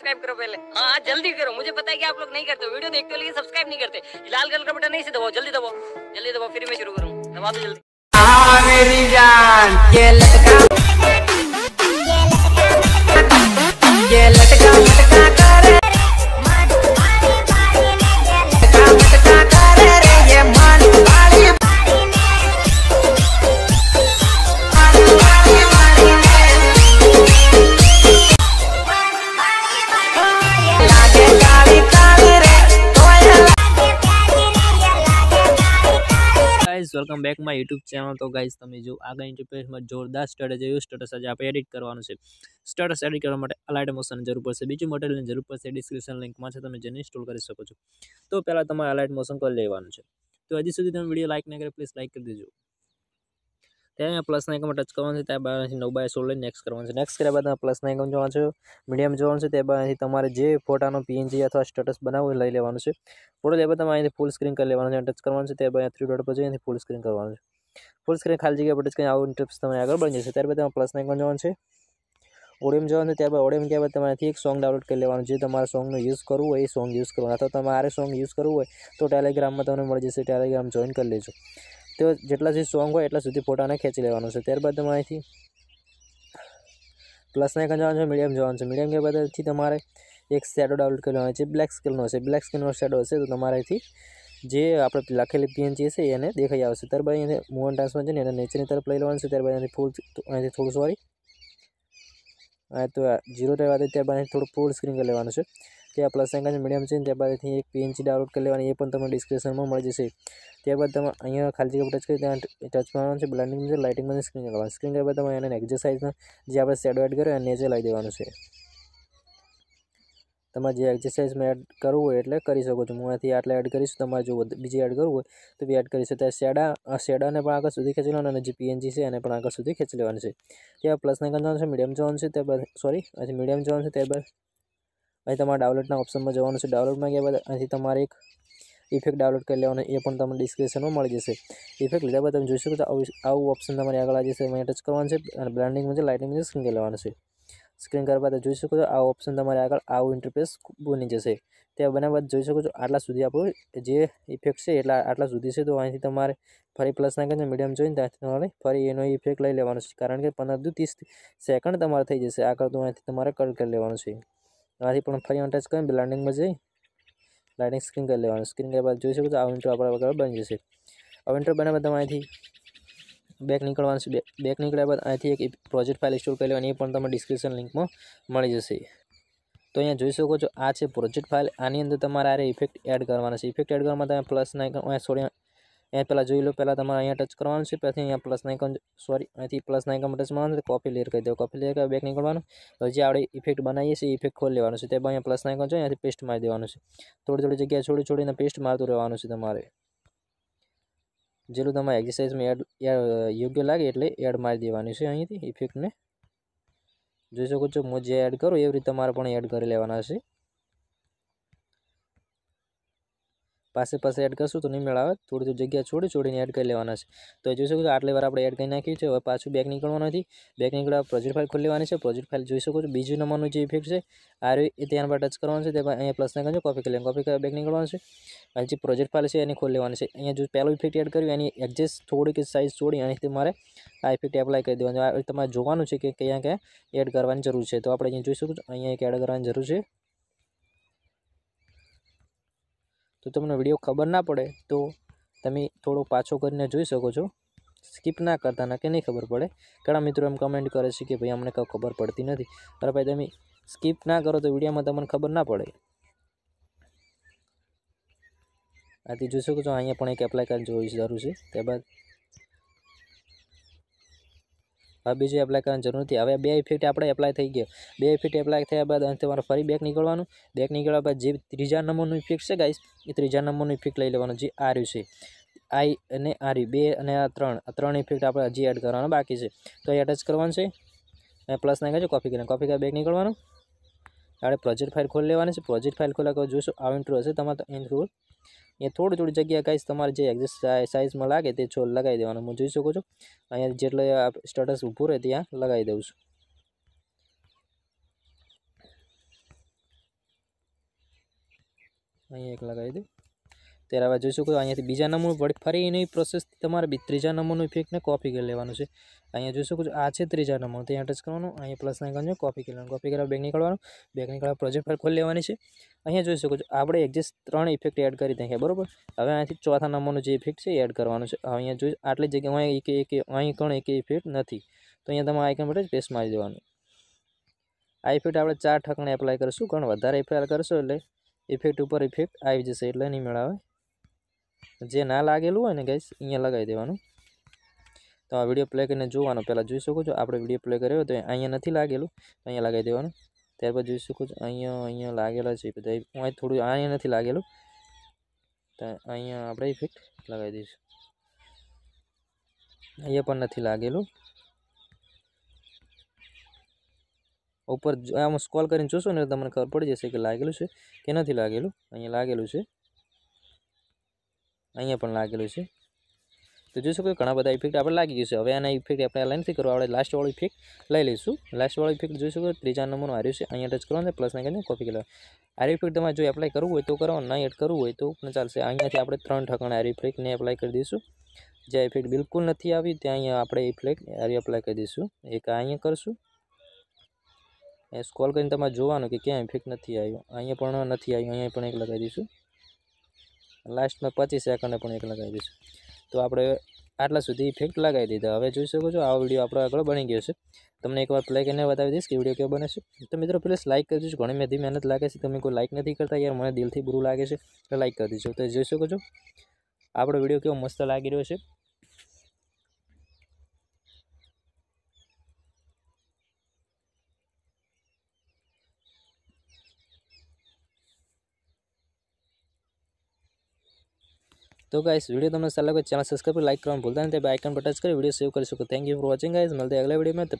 subscribe करो पहले हाँ जल्दी करो मुझे पता है कि आप लोग नहीं करते वीडियो देखते हो लेकिन सब्सक्राइब नहीं करते लाल कलर का बटन नहीं से दबाओ जल्दी दबाओ जल्दी दबाओ फिर मैं शुरू करूँ दबा दो जल्दी हाँ, welcome back my YouTube channel તો ગાઈઝ તમે જો આગળ ઇન્ટરફેસમાં જોરદાર સ્ટડ જોયું સ્ટેટસ આજે આપણે એડિટ કરવાનું છે સ્ટેટસ એડિટ કરવા માટે અલાઇટ મોશનની જરૂર પડશે બીજું મટીરિયલની જરૂર પડશે ડિસ્ક્રિપ્શન લિંકમાં છે તમે જેને ઇન્સ્ટોલ કરી શકો છો તો પહેલાં તમારે અલાઇટ મોશન કરી લેવાનું છે તો હજી સુધી તમે વિડીયો લાઇક ના કરે પ્લીઝ લાઇક કરી દેજો ત્યાં અહીંયા પ્લસના આઇકનમાં ટચ કરવાનું છે ત્યાં બાદ નવ બાય સોળ લઈને નેક્સ્ટ કરવાનું છે નેક્સ્ટ કર્યા બાદ તમે પ્લસના આઇકન જોવાનું છે મીડિયમ જોવાનું છે ત્યારબાદ અહીંથી તમારે જે ફોટાનો પીએનજી અથવા સ્ટેટસ બનાવવું લઈ લેવાનું છે ફોટો લેવા તમારે અહીંથી ફૂલ સ્ક્રીન કરી લેવાનું છે ટચ કરવાનું છે ત્યારબાદ અહીંયા થ્રી ડોટ પર જઈ અહીંથી ફૂલ સ્ક્રીન કરવાનું છે ફૂલ સ્ક્રીન ખાલી જગ્યા પર ટચ કરીને આવું ટિપ્સ તમે આગળ બની જશે ત્યારબાદ તમે પ્લસના આઇકન જોવાનું છે ઓડિયમ જવાનું ત્યારબાદ ઓડિયમ ગયા બાદ તમારાથી એક સોંગ ડાઉનલોડ કરી લેવાનું જે તમારે સોંગનો યુઝ કરવું હોય એ સોંગ યુઝ કરવાનું અથવા તમારે સોંગ યુઝ કરવું હોય તો ટેલિગ્રામમાં તમને મળી જશે ટેલિગ્રામ જોઈન કરી લેજો તો જેટલા સુધી સોંગ હોય એટલા સુધી ફોટાને ખેંચી લેવાનો છે ત્યારબાદ તમારે અહીંથી પ્લસને એક જવાનું છે મીડિયમ જવાનું છે મીડિયમ કે બાદથી તમારે એક શેડો ડાઉનલોડ કરવાનો છે બ્લેક સ્કેલનો છે બ્લેક સ્કેલનો શેડો હશે તો તમારે અહીંથી જે આપણે લખેલી પીએનજી હશે એને દેખાઈ આવશે ત્યારબાદ અહીંયાથી મોહન ટ્રાન્સફર છે ને એને નીચેની તરફ લઈ લેવાનું છે ત્યારબાદ અહીંથી ફૂલ અહીંથી થોડું સોરી તો જીરો રહેવા દે ત્યારબાદ થોડું ફૂલ સ્ક્રીન કરી લેવાનું છે જે આ પ્લસ આઇકન મીડિયમ છે ત્યારબાદ અહીંથી એક પીએનસી ડાઉનલોડ કરી લેવાની એ પણ તમને ડિસ્ક્રિપ્શનમાં મળી જશે ત્યારબાદ તમે અહીંયા ખાલી જગ્યા ટચ કરી ત્યાં ટચ કરવાનું છે બ્લાઇન્ડિંગ છે લાઇટિંગમાં સ્ક્રીન કરવાનું સ્ક્રીન કર્યા તમે એને એક્સરસાઇઝમાં જે આપણે શેડો એડ કર્યો એને જે લાવી દેવાનું છે તમારે જે એક્સરસાઇઝમાં એડ કરવું હોય એટલે કરી શકો છો હું આથી આટલા એડ કરીશ તમારે જો બીજી એડ કરવું હોય તો બી એડ કરી શકો ત્યાં શેડા શેડાને પણ આગળ સુધી ખેંચી લેવાનું અને જે પીએનજી છે એને પણ આગળ સુધી ખેંચી લેવાનું છે ત્યાં પ્લસને જવાનું છે મીડિયમ જવાનું છે ત્યારબાદ સોરી હજી મીડિયમ જવાનું છે ત્યારબાદ અહીં તમારે ડાઉનલોડના ઓપ્શનમાં જવાનું છે ડાઉનલોડમાં ગયા બાદ અહીંથી તમારે એક ઇફેક્ટ ડાઉનલોડ કરી લેવાનો એ પણ તમને ડિસ્ક્રિપ્શનમાં મળી જશે ઇફેક્ટ લીધા બાદ તમે જોઈ શકો તો આવું ઓપ્શન તમારે આગળ આવી જશે અહીંયા ટચ કરવાનું છે અને બ્રાન્ડિંગ છે લાઇટિંગ છે સ્ક્રીન લેવાનું છે સ્ક્રીન કરવા બાદ જોઈ શકો છો આ ઓપ્શન તમારે આગળ આવું ઇન્ટરફેસ બની જશે ત્યાં બન્યા બાદ જોઈ શકો છો આટલા સુધી આપણું જે ઇફેક્ટ છે એટલા આટલા સુધી છે તો અહીંથી તમારે ફરી પ્લસ નાખીને મીડિયમ જોઈને ત્યાંથી તમારે ફરી એનો ઇફેક્ટ લઈ લેવાનો છે કારણ કે પંદર ટુ ત્રીસ સેકન્ડ તમારે થઈ જશે આગળ તો અહીંથી તમારે કટ કરી લેવાનું છે આથી પણ ફરી ટચ કરીને લાઇટિંગમાં જઈ લાઇટિંગ સ્ક્રીન કરી લેવાનું સ્ક્રીન કરી બાદ જોઈ શકો છો આ વિન્ટર આપણા વગર બની જશે આ વિન્ટર બન્યા બાદ તમે અહીંથી બેક નીકળવાનું છે બેક નીકળ્યા બાદ અહીંથી એક પ્રોજેક્ટ ફાઇલ સ્ટોર કરી લેવાની એ પણ તમે ડિસ્ક્રિપ્શન લિંકમાં મળી જશે તો અહીંયા જોઈ શકો છો આ છે પ્રોજેક્ટ ફાઇલ આની અંદર તમારે આ ઇફેક્ટ એડ કરવાનો છે ઇફેક્ટ એડ કરવામાં તમે પ્લસ ના અહીંયા સોરી અહીંયા પહેલાં જોઈ લો પહેલાં તમારે અહીંયા ટચ કરવાનું છે પછી અહીંયા પ્લસના આઇકન સોરી અહીંથી પ્લસના આઇકન ટચ મારવાનું કોફી લેર કરી દો કોફી લેર કરી બેક નીકળવાનું તો જે આપણે ઇફેક્ટ બનાવીએ છીએ ઇફેક્ટ ખોલી લેવાનું છે તે અહીંયા પ્લસના આઇકન છે અહીંયાથી પેસ્ટ મારી દેવાનું છે થોડી થોડી જગ્યાએ છોડી છોડીને પેસ્ટ મારતું રહેવાનું છે તમારે જેટલું તમારે એક્સરસાઇઝમાં એડ યોગ્ય લાગે એટલે એડ મારી દેવાની છે અહીંથી ઇફેક્ટને જોઈ શકો છો હું જે એડ કરું એવી રીતે તમારે પણ એડ કરી લેવાના છે પાસે પાસે એડ કરશું તો નહીં મેળાવે થોડી થોડી જગ્યા છોડી છોડીને એડ કરી લેવાના છે તો જોઈ શકો છો આટલી વાર આપણે એડ કરી નાખ્યું છે હવે પાછું બેગ નીકળવાનું નથી બેગ નીકળવા પ્રોજેક્ટ ફાઇલ ખોલી લેવાની છે પ્રોજેક્ટ ફાઇલ જોઈ શકો છો બીજું નંબરનું જે ઇફેક્ટ છે આ એ ત્યાં પર ટચ કરવાનું છે તે અહીંયા પ્લસને કરજો કોફી કરી લેવાનું કોપી કરી બેક નીકળવાનું છે અને જે પ્રોજેક્ટ ફાઇલ છે એને ખોલી લેવાની છે અહીંયા જો પહેલો ઇફેક્ટ એડ કર્યું એની એડજસ્ટ થોડીક સાઇઝ છોડી અહીંથી મારે આ ઇફેક્ટ એપ્લાય કરી દેવાનું તમારે જોવાનું છે કે ક્યાં ક્યાં એડ કરવાની જરૂર છે તો આપણે અહીંયા જોઈ શકું છો અહીંયા એક એડ કરવાની જરૂર છે તો તમને વિડીયો ખબર ના પડે તો તમે થોડો પાછો કરીને જોઈ શકો છો સ્કીપ ના કરતા ના કે નહીં ખબર પડે ઘણા મિત્રો એમ કમેન્ટ કરે છે કે ભાઈ અમને કાંઈ ખબર પડતી નથી અરે ભાઈ તમે સ્કીપ ના કરો તો વિડીયોમાં તમને ખબર ના પડે આથી જોઈ શકો છો અહીંયા પણ એક એપ્લાય કાર્ડ જોવી જરૂર છે ત્યારબાદ હવે બીજું એપ્લાય કરવાની જરૂર નથી હવે બે ઇફેક્ટ આપણે એપ્લાય થઈ ગયા બે ફિટ એપ્લાય થયા બાદ અને તમારે ફરી બેક નીકળવાનું બેક નીકળ્યા બાદ જે ત્રીજા નંબરનું ઇફેક્ટ છે ગાઈસ એ ત્રીજા નંબરનું ઇફેક્ટ લઈ લેવાનું જે આર્યું છે આઈ અને આર્યું બે અને આ ત્રણ આ ત્રણ ઇફેક્ટ આપણે હજી એડ કરવાનો બાકી છે તો એ એડ કરવાનું છે અને પ્લસ નાખ્યા છે કોપી કરીને કોફી કરી બેક નીકળવાનું આપણે પ્રોજેક્ટ ફાઇલ ખોલી લેવાની છે પ્રોજેક્ટ ફાઇલ ખોલા જોઈશું આ ઇન્ટ્રો હશે તમારે ઇન્ટ્રો અહીંયા થોડી થોડી જગ્યા ગાઈસ તમારે જે એક્ઝેસ્ટ સાઇઝમાં લાગે તે છો લગાવી દેવાનું હું જોઈ શકો છો અહીંયા જેટલે સ્ટેટસ ઊભું રહે ત્યાં લગાવી દઉં છું અહીંયા એક લગાવી દઉં ત્યારે હવે જોઈ શકો છો અહીંયાથી બીજા નમૂનું વળી ફરી એની પ્રોસેસથી તમારે બી ત્રીજા નંબરનું ઇફેક્ટને કોપી કરી લેવાનું છે અહીંયા જોઈ શકો છો આ છે ત્રીજા નંબર ત્યાં ટચ કરવાનું અહીંયા પ્લસ નાખવાનું કોપી કરી લેવાનું કોપી કરવા બેગ નીકળવાનું બેગ નીકળવા પ્રોજેક્ટ પર ખોલી લેવાની છે અહીંયા જોઈ શકો છો આપણે એક્ઝેક્ટ ત્રણ ઇફેક્ટ એડ કરી નાખ્યા બરાબર હવે અહીંયાથી ચોથા નંબરનું જે ઇફેક્ટ છે એડ કરવાનું છે અહીંયા જોઈ આટલી જગ્યામાં એક એક અહીં પણ એક ઇફેક્ટ નથી તો અહીંયા તમે આઇકન માટે પેસ્ટ મારી દેવાનું આ ઇફેક્ટ આપણે ચાર ઠકણે એપ્લાય કરીશું ઘણ વધારે એપ્લાય કરશો એટલે ઇફેક્ટ ઉપર ઇફેક્ટ આવી જશે એટલે નહીં મેળાવે જે ના લાગેલું હોય ને ગેસ અહીંયા લગાવી દેવાનું તો આ વિડીયો પ્લે કરીને જોવાનો પહેલાં જોઈ શકો છો આપણે વિડીયો પ્લે કર્યો તો અહીંયા નથી લાગેલું અહીંયા લગાવી દેવાનું ત્યારબાદ જોઈ શકો છો અહીંયા અહીંયા લાગેલા છે બધા અહીં થોડું અહીંયા નથી લાગેલું તો અહીંયા આપણે ઇફેક્ટ લગાવી દઈશું અહીંયા પણ નથી લાગેલું ઉપર આમ સ્કોલ કરીને જોશો ને તમને ખબર પડી જશે કે લાગેલું છે કે નથી લાગેલું અહીંયા લાગેલું છે અહીંયા પણ લાગેલું છે તો જોઈશું કે ઘણા બધા ઇફેક્ટ આપણે લાગી ગયું છે હવે આના ઇફેક્ટ આપણે આ નથી કરવા આપણે લાસ્ટવાળો ઇફેક્ટ લઈ લઈશું લાસ્ટવાળો ઇફેક્ટ જોઈશું કે ત્રીજા નંબરનું આવ્યું છે અહીંયા ટચ કરવાનું પ્લસને કરીને કોપી કરવા આ ઇફેક્ટ તમારે જો એપ્લાય કરવું હોય તો કરો નહીં એડ કરવું હોય તો પણ ચાલશે અહીંયાથી આપણે ત્રણ ઠકાણા આ ઇફેક્ટને એપ્લાય કરી દઈશું જે ઇફેક્ટ બિલકુલ નથી આવી ત્યાં અહીંયા આપણે ઇફેક્ટ આરી એપ્લાય કરી દઈશું એક અહીંયા કરશું એ સ્કોલ કરીને તમારે જોવાનું કે ક્યાં ઇફેક્ટ નથી આવ્યો અહીંયા પણ નથી આવ્યો અહીંયા પણ એક લગાવી દઈશું લાસ્ટમાં પચીસ સેકન્ડે પણ એક લગાવી દઈશું તો આપણે આટલા સુધી ઇફેક્ટ લગાવી દીધા હવે જોઈ શકો છો આ વિડીયો આપણો આગળ બની ગયો છે તમને એકવાર પ્લે કરીને બતાવી દઈશ કે વિડીયો કેવો બને છે તો મિત્રો પ્લીઝ લાઇક કરી દઈશું ઘણી બધી મહેનત લાગે છે તમે કોઈ લાઇક નથી કરતા યાર મને દિલથી બુરું લાગે છે તો લાઇક કરી દીજો તો જોઈ શકો છો આપણો વિડીયો કેવો મસ્ત લાગી રહ્યો છે તો ગાઈસ વિડીયો તમને સારા લાગે ચેનલ સબસ્ક્રાઈબ લાઈક કરવાનું ભૂલતા નહીં તે બે આઇકન પર ટચ કરી વિડીયો સેવ કરી શકો thank you for watching guys મળતે અગલા વિડીયોમાં